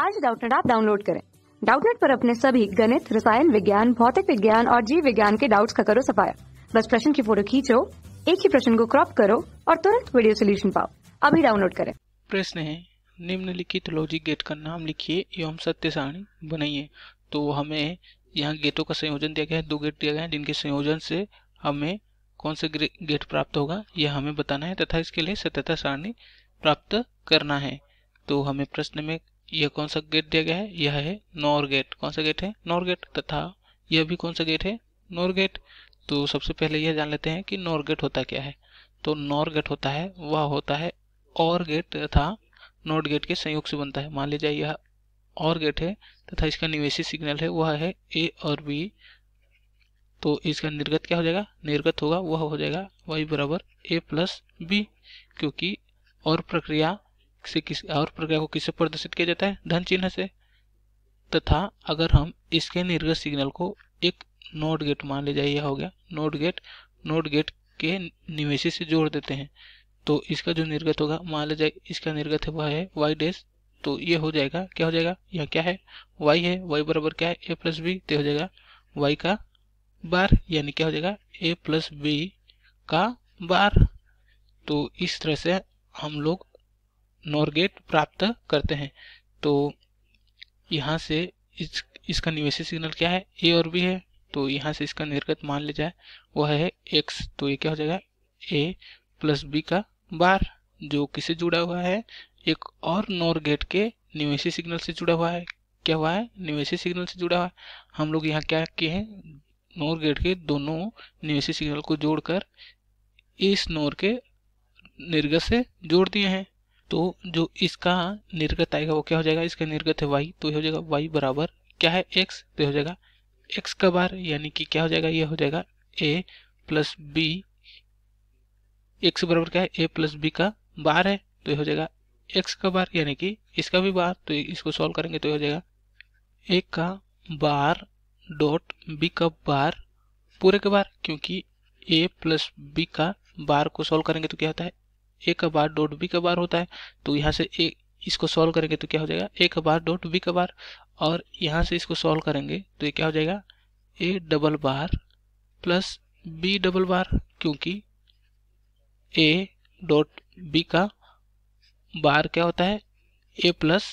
आज डाउटनेट आप डाउनलोड करें डाउटनेट पर अपने सभी गणित रसायन विज्ञान भौतिक विज्ञान और जीव विज्ञान के डाउट्स का करो सफाया बस प्रश्न की फोटो खींचो एक ही प्रश्न को क्रॉप करो और तुरंत वीडियो सोल्यूशन पाओ अभी डाउनलोड करें प्रश्न है निम्नलिखित लॉजिक गेट का नाम लिखिए एवं सत्य सारणी बनाइए तो हमें यहाँ गेटों का संयोजन दिया गया है दो गेट दिया गया है जिनके संयोजन से हमें कौन से गेट प्राप्त होगा यह हमें बताना है तथा इसके लिए सत्यता सारणी प्राप्त करना है तो हमें प्रश्न में यह कौन सा गेट दिया गया है यह है नॉर गेट कौन सा गेट है नॉर गेट तथा यह भी कौन सा गेट है नॉर गेट तो सबसे पहले यह जान लेते हैं कि नॉर गेट होता क्या है तो नॉर गेट होता है वह होता है और गेट तथा नॉट गेट के संयोग से बनता है मान लीजिए यह और गेट है तथा इसका निवेशी सिग्नल है वह है ए और बी तो इसका निर्गत क्या हो जाएगा निर्गत होगा वह हो जाएगा वाई बराबर ए प्लस बी क्योंकि और प्रक्रिया से किस और प्रक्रिया को किससे प्रदर्शित किया जाता है धन चिन्ह से तथा अगर हम इसके निर्गत सिग्नल को एक नोट गेट मान ले जाइए हो गया नोट गेट नोट गेट के निवेशी से जोड़ देते हैं तो इसका जो निर्गत होगा मान जाए इसका निर्गत है वह है वाई डेस तो ये हो जाएगा क्या हो जाएगा यह क्या है वाई है वाई बराबर क्या है ए प्लस बी तो हो जाएगा वाई का बार यानी क्या हो जाएगा ए प्लस बी का बार तो इस तरह से हम लोग नोर गेट प्राप्त करते हैं तो यहाँ से इस इसका निवेशी सिग्नल क्या है ए और बी है तो यहाँ से इसका निर्गत मान ले जाए वह है एक्स तो ये क्या हो जाएगा ए प्लस बी का बार जो किसे जुड़ा हुआ है एक और नोर गेट के निवेशी सिग्नल से जुड़ा हुआ है क्या हुआ है निवेशी सिग्नल से जुड़ा हुआ है हम लोग यहाँ क्या किए हैं नोर गेट के दोनों निवेशी सिग्नल को जोड़कर इस नोर के निर्गत से जोड़ दिए हैं तो जो इसका निर्गत आएगा वो क्या हो जाएगा इसका निर्गत है वाई तो ये हो जाएगा वाई बराबर क्या है एक्स तो हो जाएगा एक्स का बार यानी कि क्या हो जाएगा ये हो जाएगा ए प्लस बी एक्स बराबर क्या है ए प्लस बी का बार है तो ये हो जाएगा एक्स का बार यानी कि इसका भी बार तो इसको सॉल्व करेंगे तो ये हो जाएगा ए का बार डॉट बी का बार पूरे का बार क्योंकि ए प्लस बी का बार को सॉल्व करेंगे तो क्या होता है ए का बार डॉट बी का बार होता है तो यहाँ से ए इसको सॉल्व करेंगे तो क्या हो जाएगा ए का बार डॉट बी का बार और यहाँ से इसको सॉल्व करेंगे तो ये क्या हो जाएगा A double bar plus B double bar क्योंकि ए डॉट बी का बार क्या होता है ए प्लस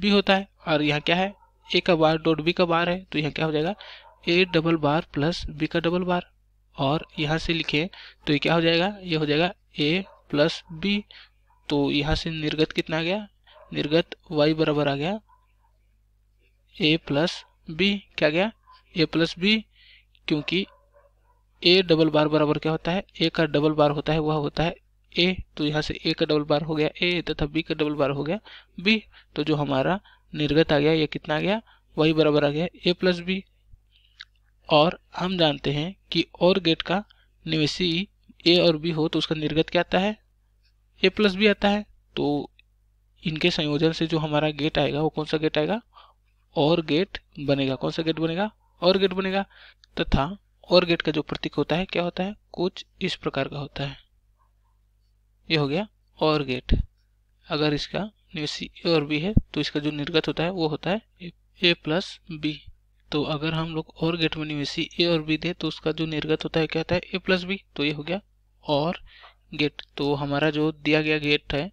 बी होता है और यहाँ क्या है ए का बार डॉट बी का बार है तो यहाँ क्या हो जाएगा A double bar plus B का डबल बार और यहाँ से लिखें तो ये क्या हो जाएगा ये हो जाएगा ए प्लस बी तो यहाँ से निर्गत कितना आ गया निर्गत वाई बराबर आ गया ए प्लस बी क्या गया ए प्लस बी क्योंकि ए डबल बार बराबर क्या होता है ए का डबल बार होता है वह होता है ए तो यहाँ से ए का डबल बार हो गया ए तथा बी का डबल बार हो गया बी तो जो हमारा निर्गत आ गया यह कितना आ गया वाई बराबर आ गया ए प्लस बी और हम जानते हैं कि और गेट का निवेशी ए और बी हो तो उसका निर्गत क्या आता है ए प्लस बी आता है तो इनके संयोजन से जो हमारा गेट आएगा वो कौन सा गेट आएगा और गेट बनेगा कौन सा गेट बनेगा और गेट बनेगा तथा और गेट का जो प्रतीक होता है क्या होता है कुछ इस प्रकार का होता है ये हो गया और गेट अगर इसका निवेशी ए और बी है तो इसका जो निर्गत होता है वो होता है ए प्लस बी तो अगर हम लोग और गेट में निवेशी ए और बी दे तो उसका जो निर्गत होता है क्या होता है ए प्लस बी तो ये हो गया और गेट तो हमारा जो दिया गया गेट है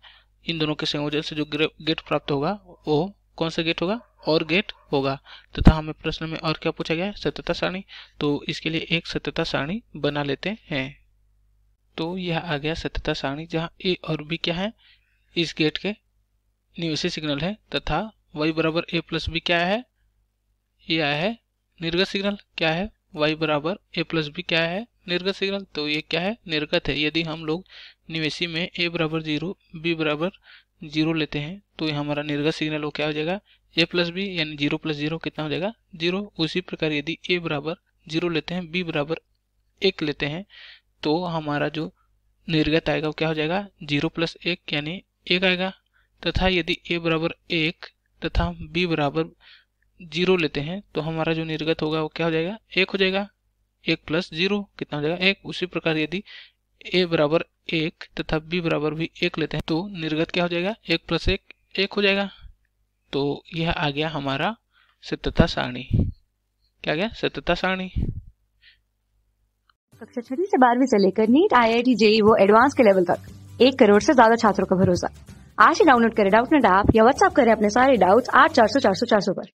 इन दोनों के संयोजन से जो गेट प्राप्त होगा वो कौन सा गेट होगा और गेट होगा तथा हमें प्रश्न में और क्या पूछा गया है सत्यता सारणी तो इसके लिए एक सत्यता सारणी बना लेते हैं तो यह आ गया सत्यता सारणी जहाँ ए और बी क्या है इस गेट के निवेशी सिग्नल है तथा वाई बराबर ए प्लस बी क्या है ये आया है निर्गत सिग्नल क्या है वाई बराबर ए प्लस बी क्या है निर्गत सिग्नल तो ये क्या है निर्गत है यदि हम लोग निवेशी में ए बराबर जीरो बी बराबर जीरो लेते हैं तो ये हमारा निर्गत सिग्नल वो क्या हो जाएगा ए प्लस बी यानी जीरो प्लस जीरो कितना हो जाएगा जीरो उसी प्रकार यदि ए बराबर जीरो लेते हैं बी बराबर एक लेते हैं तो हमारा जो निर्गत आएगा वो क्या हो जाएगा जीरो प्लस एक यानी एक आएगा तथा यदि ए बराबर एक तथा बी बराबर जीरो लेते हैं तो हमारा जो निर्गत होगा वो क्या हो जाएगा एक हो जाएगा एक प्लस जीरो कितना हो जाएगा एक उसी प्रकार यदि ए बराबर एक तथा बी बराबर भी एक लेते हैं तो निर्गत क्या हो जाएगा एक प्लस एक एक हो जाएगा तो यह आ गया हमारा सत्यता सारणी क्या गया सत्यता सारणी कक्षा छठी से बारहवीं से लेकर NEET I I T JEE वो एडवांस के लेवल तक एक करोड़ से ज्यादा छात्रों का भरोसा आज ही डाउनलोड करें डाउट नेट ऐप या व्हाट्सअप करें अपने सारे डाउट्स आठ चार सौ चार सौ चार सौ पर